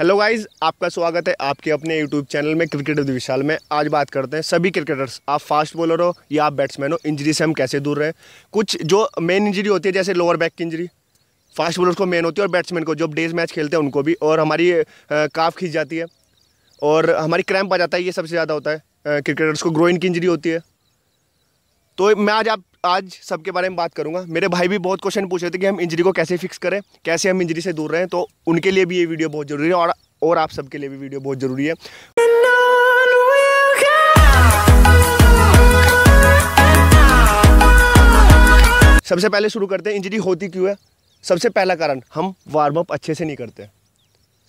hello guys आपका स्वागत है आपके अपने यूट्यूब चैनल में क्रिकेट विशाल में आज बात करते हैं सभी क्रिकेटर्स आप फास्ट बॉलर हो या आप बैट्समैन हो इंजरी से हम कैसे दूर रहें कुछ जो मेन इंजरी होती है जैसे लोअर बैक की इंजरी फास्ट बॉलर को मेन होती है और बैट्समैन को जो डेज मैच खेलते हैं उनको भी और हमारी काफ खींच जाती है और हमारी क्रैम्प आ जाता है ये सबसे ज़्यादा होता है क्रिकेटर्स को ग्रोइन की इंजरी होती है तो मैं आज आप आज सबके बारे में बात करूंगा मेरे भाई भी बहुत क्वेश्चन पूछ रहे थे कि हम इंजरी को कैसे फिक्स करें कैसे हम इंजरी से दूर रहें तो उनके लिए भी ये वीडियो बहुत ज़रूरी है और और आप सबके लिए भी वीडियो बहुत ज़रूरी है सबसे पहले शुरू करते हैं इंजरी होती क्यों है सबसे पहला कारण हम वार्म अप अच्छे से नहीं करते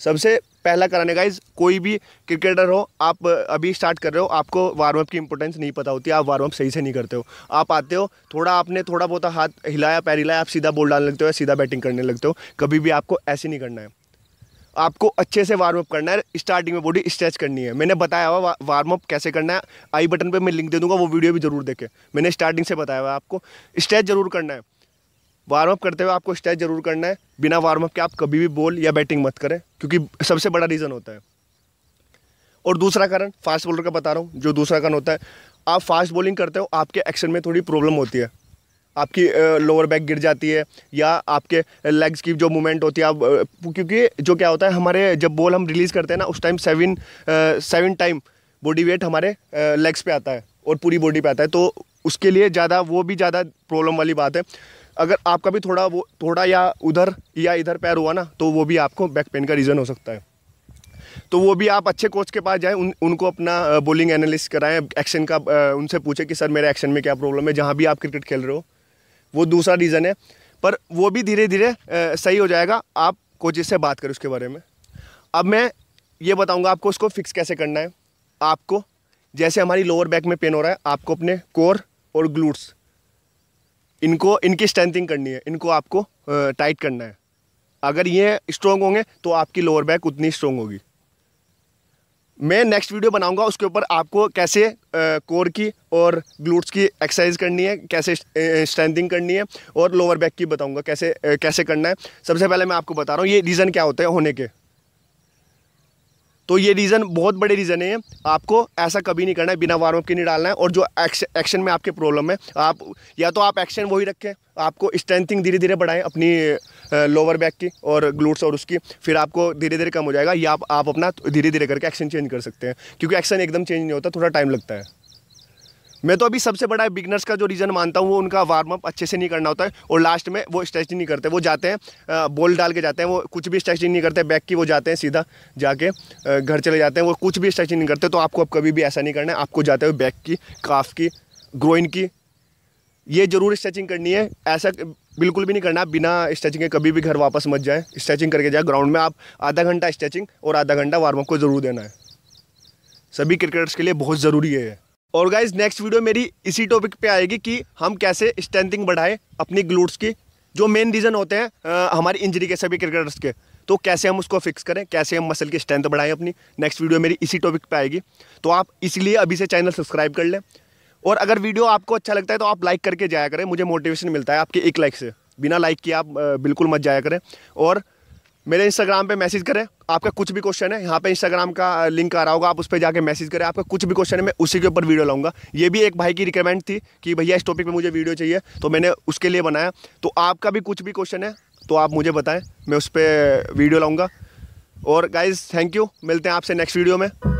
सबसे पहला कराने गाइज कोई भी क्रिकेटर हो आप अभी स्टार्ट कर रहे हो आपको वार्मअप की इंपॉर्टेंस नहीं पता होती आप अप सही से नहीं करते हो आप आते हो थोड़ा आपने थोड़ा बहुत हाथ हिलाया पैर हिलाया आप सीधा बॉल डालने लगते हो या सीधा बैटिंग करने लगते हो कभी भी आपको ऐसे नहीं करना है आपको अच्छे से वार्म अप करना है स्टार्टिंग में बॉडी स्ट्रेच करनी है मैंने बताया हुआ वार्म अप कैसे करना है आई बटन पे मैं लिंक दे दूंगा वो वीडियो भी जरूर देखें मैंने स्टार्टिंग से बताया हुआ आपको स्ट्रेच जरूर करना है वार्म अप करते हुए आपको स्ट्रेच जरूर करना है बिना वार्म अप के आप कभी भी बॉल या बैटिंग मत करें क्योंकि सबसे बड़ा रीज़न होता है और दूसरा कारण फास्ट बॉलर का बता रहा हूँ जो दूसरा कारण होता है आप फास्ट बॉलिंग करते हो आपके एक्शन में थोड़ी प्रॉब्लम होती है आपकी लोअर बैक गिर जाती है या आपके लेग्स की जो मूवमेंट होती है आप क्योंकि जो क्या होता है हमारे जब बॉल हम रिलीज़ करते हैं ना उस time seven seven time body weight हमारे लेग्स पे आता है और पूरी बॉडी पे आता है तो उसके लिए ज़्यादा वो भी ज़्यादा प्रॉब्लम वाली बात है अगर आपका भी थोड़ा वो थोड़ा या उधर या इधर पैर हुआ ना तो वो भी आपको बैक पेन का रीज़न हो सकता है तो वो भी आप अच्छे कोच के पास जाएं उन उनको अपना बॉलिंग एनालिस्ट कराएं एक्शन का उनसे पूछें कि सर मेरे एक्शन में क्या प्रॉब्लम है जहाँ भी आप क्रिकेट खेल रहे हो वो दूसरा रीज़न है पर वो भी धीरे धीरे सही हो जाएगा आप कोचेज से बात करें उसके बारे में अब मैं ये बताऊँगा आपको उसको फिक्स कैसे करना है आपको जैसे हमारी लोअर बैक में पेन हो रहा है आपको अपने कोर और ग्लूट्स इनको इनकी स्ट्रेंथिंग करनी है इनको आपको टाइट करना है अगर ये स्ट्रॉन्ग होंगे तो आपकी लोअर बैक उतनी स्ट्रॉन्ग होगी मैं नेक्स्ट वीडियो बनाऊंगा उसके ऊपर आपको कैसे कोर की और ग्लूट्स की एक्सरसाइज करनी है कैसे स्ट्रेंथिंग करनी है और लोअर बैक की बताऊंगा कैसे कैसे करना है सबसे पहले मैं आपको बता रहा हूँ ये रीज़न क्या होते हैं होने के तो ये रीज़न बहुत बड़े रीज़न है आपको ऐसा कभी नहीं करना है बिना वार्म के नहीं डालना है और जो एक्शन में आपके प्रॉब्लम है आप या तो आप एक्शन वही रखें आपको स्ट्रेंथिंग धीरे धीरे बढ़ाएं अपनी लोअर बैक की और ग्लूट्स और उसकी फिर आपको धीरे धीरे कम हो जाएगा या आप, आप अपना धीरे धीरे करके एक्शन चेंज कर सकते हैं क्योंकि एक्शन एकदम चेंज नहीं होता थोड़ा टाइम लगता है मैं तो अभी सबसे बड़ा बिगनर्स का जो रीज़न मानता हूँ वो उनका वार्म अप अच्छे से नहीं करना होता है और लास्ट में वो स्ट्रेचिंग नहीं करते वो जाते हैं बॉल डाल के जाते हैं वो कुछ भी स्ट्रेचिंग नहीं करते बैक की वो जाते हैं सीधा जाके घर चले जाते हैं वो कुछ भी स्ट्रेचिंग नहीं करते तो आपको अब कभी भी ऐसा नहीं करना है आपको जाते हुए बैक की काफ की ग्रोइन की ये ज़रूर स्ट्रेचिंग करनी है ऐसा बिल्कुल भी नहीं करना बिना स्ट्रेचिंग के कभी भी घर वापस मत जाए स्ट्रेचिंग करके जाए ग्राउंड में आप आधा घंटा स्ट्रेचिंग और आधा घंटा वार्मअप को ज़रूर देना है सभी क्रिकेटर्स के लिए बहुत ज़रूरी है और गाइज नेक्स्ट वीडियो मेरी इसी टॉपिक पे आएगी कि हम कैसे स्ट्रेंथिंग बढ़ाएं अपनी ग्लूट्स की जो मेन रीज़न होते हैं आ, हमारी इंजरी के सभी क्रिकेटर्स के तो कैसे हम उसको फिक्स करें कैसे हम मसल की स्ट्रेंथ बढ़ाएं अपनी नेक्स्ट वीडियो मेरी इसी टॉपिक पे आएगी तो आप इसलिए अभी से चैनल सब्सक्राइब कर लें और अगर वीडियो आपको अच्छा लगता है तो आप लाइक करके जाया करें मुझे मोटिवेशन मिलता है आपके एक लाइक से बिना लाइक किए आप बिल्कुल मत जाया करें और मेरे इंस्टाग्राम पे मैसेज करें आपका कुछ भी क्वेश्चन है यहाँ पे इंस्टाग्राम का लिंक आ रहा होगा आप उस पर जाके मैसेज करें आपका कुछ भी क्वेश्चन है मैं उसी के ऊपर वीडियो लाऊंगा ये भी एक भाई की रिकमेंड थी कि भैया इस टॉपिक पे मुझे वीडियो चाहिए तो मैंने उसके लिए बनाया तो आपका भी कुछ भी क्वेश्चन है तो आप मुझे बताएं मैं उस पर वीडियो लाऊँगा और गाइज थैंक यू मिलते हैं आपसे नेक्स्ट वीडियो में